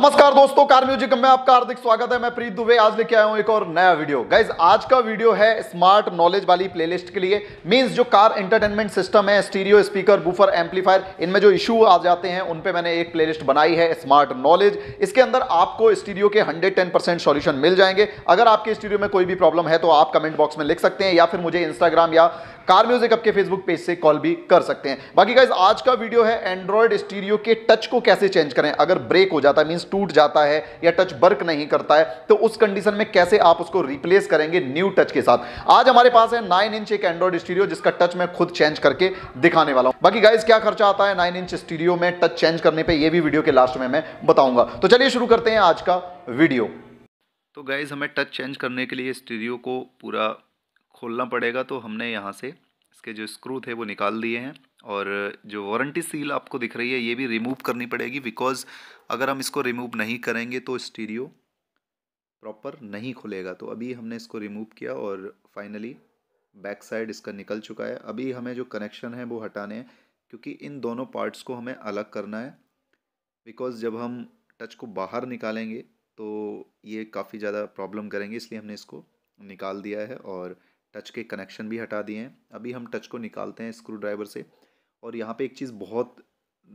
नमस्कार दोस्तों car music में आपका हार्दिक स्वागत है मैं प्रीत दुबे आज लेके आया हूं एक और नया वीडियो गाइज आज का वीडियो है स्मार्ट नॉलेज वाली प्लेलिस्ट के लिए मींस जो कार एंटरटेनमेंट सिस्टम है स्टीरियो स्पीकर बूफर एम्पलीफायर इनमें जो इशू आ जाते हैं उन पे मैंने एक प्लेलिस्ट बनाई है स्मार्ट नॉलेज इसके अंदर आपको स्टीरियो के हंड्रेड टेन सॉल्यूशन मिल जाएंगे अगर आपके स्टीरियो में कोई भी प्रॉब्लम है तो आप कमेंट बॉक्स में लिख सकते हैं या फिर मुझे इंस्टाग्राम या कार म्यूजिक आपके फेसबुक पेज से कॉल भी कर सकते हैं बाकी गाइज आज का वीडियो है एंड्रॉयड स्टीरियो के टच को कैसे चेंज करें अगर ब्रेक हो जाता है मीन लेंस टूट जाता है या टच वर्क नहीं करता है तो उस कंडीशन में कैसे आप उसको रिप्लेस करेंगे न्यू टच के साथ आज हमारे पास है नाइन इंच एक एंड्रॉइड स्टीरियो जिसका टच मैं खुद चेंज करके दिखाने वाला हूं बाकी गाइज क्या खर्चा आता है नाइन इंच स्टीरियो में टच चेंज करने पर यह भी वीडियो के लास्ट में मैं बताऊंगा तो चलिए शुरू करते हैं आज का वीडियो तो गाइज़ हमें टच चेंज करने के लिए स्टीरियो को पूरा खोलना पड़ेगा तो हमने यहाँ से इसके जो स्क्रू थे वो निकाल दिए हैं और जो वारंटी सील आपको दिख रही है ये भी रिमूव करनी पड़ेगी बिकॉज़ अगर हम इसको रिमूव नहीं करेंगे तो स्टीरियो प्रॉपर नहीं खुलेगा तो अभी हमने इसको रिमूव किया और फाइनली बैक साइड इसका निकल चुका है अभी हमें जो कनेक्शन है वो हटाने हैं क्योंकि इन दोनों पार्ट्स को हमें अलग करना है बिकॉज़ जब हम टच को बाहर निकालेंगे तो ये काफ़ी ज़्यादा प्रॉब्लम करेंगे इसलिए हमने इसको निकाल दिया है और टच के कनेक्शन भी हटा दिए हैं अभी हम टच को निकालते हैं स्क्रू ड्राइवर से और यहाँ पे एक चीज़ बहुत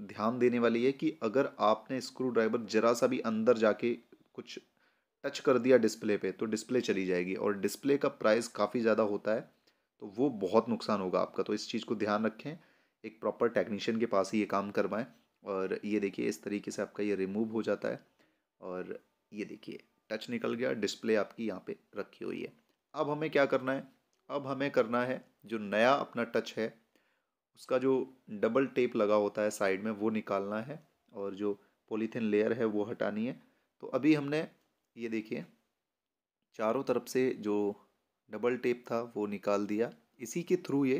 ध्यान देने वाली है कि अगर आपने स्क्रू ड्राइवर ज़रा सा भी अंदर जाके कुछ टच कर दिया डिस्प्ले पे तो डिस्प्ले चली जाएगी और डिस्प्ले का प्राइस काफ़ी ज़्यादा होता है तो वो बहुत नुकसान होगा आपका तो इस चीज़ को ध्यान रखें एक प्रॉपर टेक्नीशियन के पास ही ये काम करवाएँ और ये देखिए इस तरीके से आपका ये रिमूव हो जाता है और ये देखिए टच निकल गया डिस्प्ले आपकी यहाँ पे रखी हुई है अब हमें क्या करना है अब हमें करना है जो नया अपना टच है उसका जो डबल टेप लगा होता है साइड में वो निकालना है और जो पॉलीथीन लेयर है वो हटानी है तो अभी हमने ये देखिए चारों तरफ से जो डबल टेप था वो निकाल दिया इसी के थ्रू ये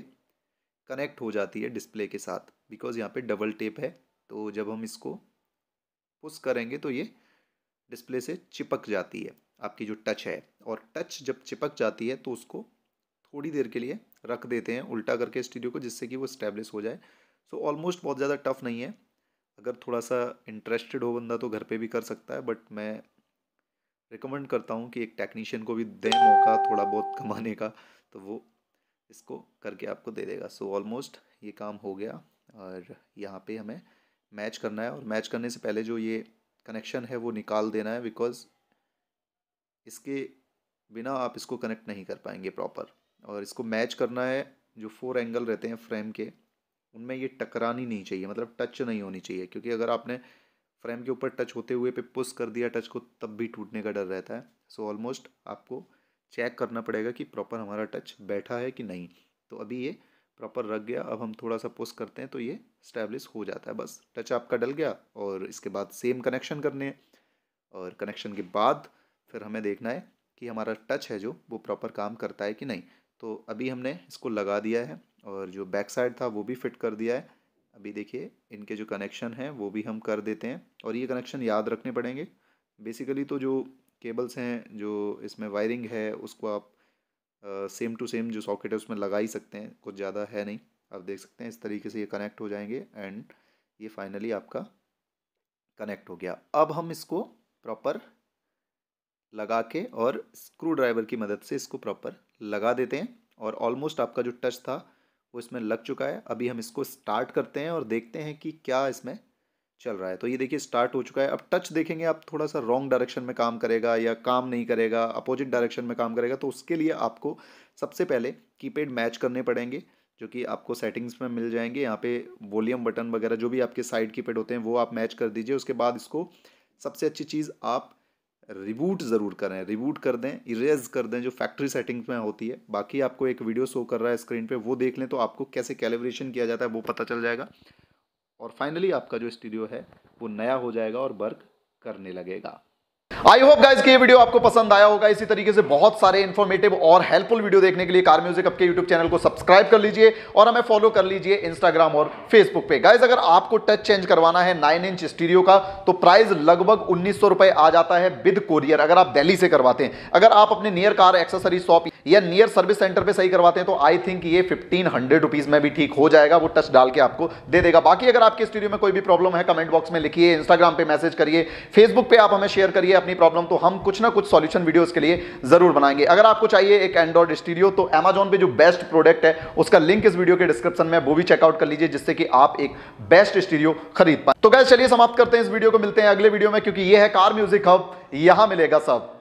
कनेक्ट हो जाती है डिस्प्ले के साथ बिकॉज़ यहाँ पे डबल टेप है तो जब हम इसको पुश करेंगे तो ये डिस्प्ले से चिपक जाती है आपकी जो टच है और टच जब चिपक जाती है तो उसको थोड़ी देर के लिए रख देते हैं उल्टा करके स्टीरियो को जिससे कि वो स्टैब्लिश हो जाए सो ऑलमोस्ट बहुत ज़्यादा टफ नहीं है अगर थोड़ा सा इंटरेस्टेड हो बंदा तो घर पे भी कर सकता है बट मैं रिकमेंड करता हूँ कि एक टेक्नीशियन को भी दें मौका थोड़ा बहुत कमाने का तो वो इसको करके आपको दे देगा सो so, ऑलमोस्ट ये काम हो गया और यहाँ पे हमें मैच करना है और मैच करने से पहले जो ये कनेक्शन है वो निकाल देना है बिकॉज़ इसके बिना आप इसको कनेक्ट नहीं कर पाएंगे प्रॉपर और इसको मैच करना है जो फोर एंगल रहते हैं फ्रेम के उनमें ये टकरानी नहीं चाहिए मतलब टच नहीं होनी चाहिए क्योंकि अगर आपने फ्रेम के ऊपर टच होते हुए पे पुश कर दिया टच को तब भी टूटने का डर रहता है सो ऑलमोस्ट आपको चेक करना पड़ेगा कि प्रॉपर हमारा टच बैठा है कि नहीं तो अभी ये प्रॉपर रख गया अब हम थोड़ा सा पुश करते हैं तो ये स्टैब्लिश हो जाता है बस टच आपका डल गया और इसके बाद सेम कनेक्शन करने हैं और कनेक्शन के बाद फिर हमें देखना है कि हमारा टच है जो वो प्रॉपर काम करता है कि नहीं तो अभी हमने इसको लगा दिया है और जो बैक साइड था वो भी फिट कर दिया है अभी देखिए इनके जो कनेक्शन हैं वो भी हम कर देते हैं और ये कनेक्शन याद रखने पड़ेंगे बेसिकली तो जो केबल्स हैं जो इसमें वायरिंग है उसको आप सेम टू सेम जो सॉकेट है उसमें लगा ही सकते हैं कुछ ज़्यादा है नहीं आप देख सकते हैं इस तरीके से ये कनेक्ट हो जाएंगे एंड ये फाइनली आपका कनेक्ट हो गया अब हम इसको प्रॉपर लगा के और स्क्रू ड्राइवर की मदद से इसको प्रॉपर लगा देते हैं और ऑलमोस्ट आपका जो टच था वो इसमें लग चुका है अभी हम इसको स्टार्ट करते हैं और देखते हैं कि क्या इसमें चल रहा है तो ये देखिए स्टार्ट हो चुका है अब टच देखेंगे आप थोड़ा सा रॉन्ग डायरेक्शन में काम करेगा या काम नहीं करेगा अपोजिट डायरेक्शन में काम करेगा तो उसके लिए आपको सबसे पहले कीपैड मैच करने पड़ेंगे जो कि आपको सेटिंग्स में मिल जाएंगे यहाँ पे वॉल्यूम बटन वगैरह जो भी आपके साइड कीपैड होते हैं वो आप मैच कर दीजिए उसके बाद इसको सबसे अच्छी चीज़ आप रिबूट ज़रूर करें रिबूट कर दें इरेज कर दें जो फैक्ट्री सेटिंग्स में होती है बाकी आपको एक वीडियो शो कर रहा है स्क्रीन पे वो देख लें तो आपको कैसे कैलिब्रेशन किया जाता है वो पता चल जाएगा और फाइनली आपका जो स्टूडियो है वो नया हो जाएगा और वर्क करने लगेगा आई होप गाइज कि ये वीडियो आपको पसंद आया होगा इसी तरीके से बहुत सारे इन्फॉर्मेटिव और हेल्पफुल वीडियो देखने के लिए कार म्यूजिक आपके यूट्यूब चैनल को सब्सक्राइब कर लीजिए और हमें फॉलो कर लीजिए इंस्टाग्राम और फेसबुक पे गाइज अगर आपको टच चेंज करवाना है नाइन इंच स्टीरियो का तो प्राइस लगभग उन्नीस रुपए आ जाता है विद कोरियर अगर आप दिल्ली से करवाते हैं अगर आप अपने नियर कार एक्सेसरी शॉप या नियर सर्विस सेंटर पे सही करवाते हैं तो आई थिंक ये फिफ्टीन हंड्रेड रुपीज में भी ठीक हो जाएगा वो टच डाल के आपको दे देगा बाकी अगर आपके स्टूडियो में कोई भी प्रॉब्लम है कमेंट बॉक्स में लिखिए इंस्टाग्राम पे मैसेज करिए फेसबुक पे आप हमें शेयर करिए अपनी प्रॉब्लम तो हम कुछ ना कुछ सॉल्यूशन वीडियो के लिए जरूर बनाएंगे अगर आपको चाहिए एक एंड्रॉइड स्टूडियो तो एमेजॉन पे जो बेस्ट प्रोडक्ट है उसका लिंक इस वीडियो के डिस्क्रिप्शन में वो भी चेकआउट कर लीजिए जिससे कि आप एक बेस्ट स्टूडियो खरीद पाए तो गैस चलिए समाप्त करते हैं इस वीडियो को मिलते हैं अगले वीडियो में क्योंकि ये है कार म्यूजिक हब यहां मिलेगा सब